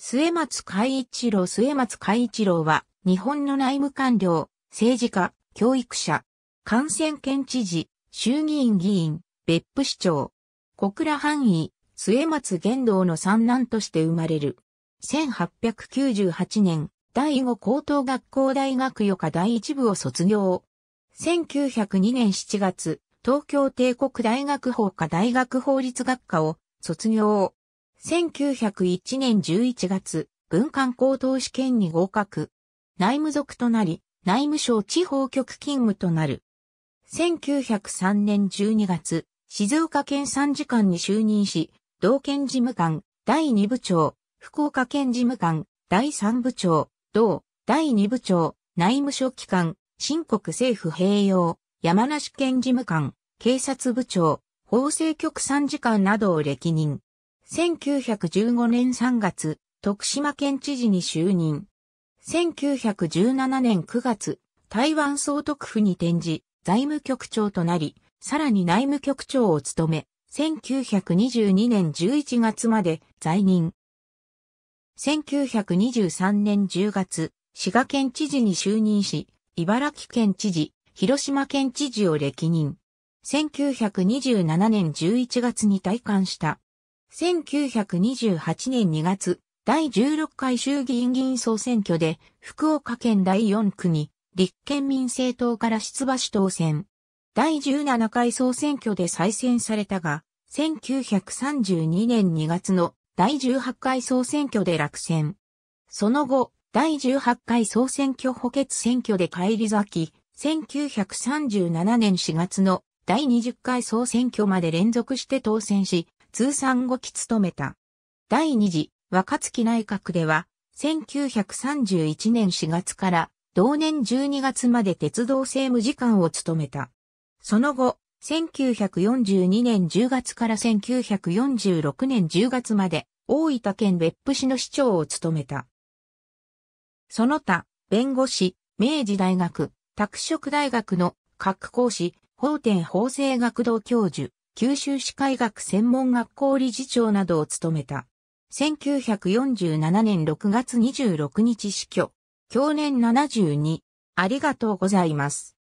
末松海一郎末松海一郎は、日本の内務官僚、政治家、教育者、感染県知事、衆議院議員、別府市長、小倉範囲、末松玄道の三男として生まれる。1898年、第五高等学校大学予科第一部を卒業。1902年7月、東京帝国大学法科大学法律学科を卒業。1901年11月、文官高等試験に合格。内務属となり、内務省地方局勤務となる。1903年12月、静岡県参事官に就任し、道県事務官、第2部長、福岡県事務官、第3部長、同、第2部長、内務省機関、新国政府併用、山梨県事務官、警察部長、法制局参事官などを歴任。1915年3月、徳島県知事に就任。1917年9月、台湾総督府に転じ、財務局長となり、さらに内務局長を務め、1922年11月まで在任。1923年10月、滋賀県知事に就任し、茨城県知事、広島県知事を歴任。1927年11月に退官した。1928年2月、第16回衆議院議員総選挙で、福岡県第4区に、立憲民政党から出馬し当選。第17回総選挙で再選されたが、1932年2月の第18回総選挙で落選。その後、第18回総選挙補欠選挙で返り咲き、1937年4月の第20回総選挙まで連続して当選し、通算5期務めた。第2次若月内閣では、1931年4月から同年12月まで鉄道政務次官を務めた。その後、1942年10月から1946年10月まで大分県別府市の市長を務めた。その他、弁護士、明治大学、拓殖大学の各講師、法典法制学堂教授、九州市海学専門学校理事長などを務めた。1947年6月26日死去。去年72。ありがとうございます。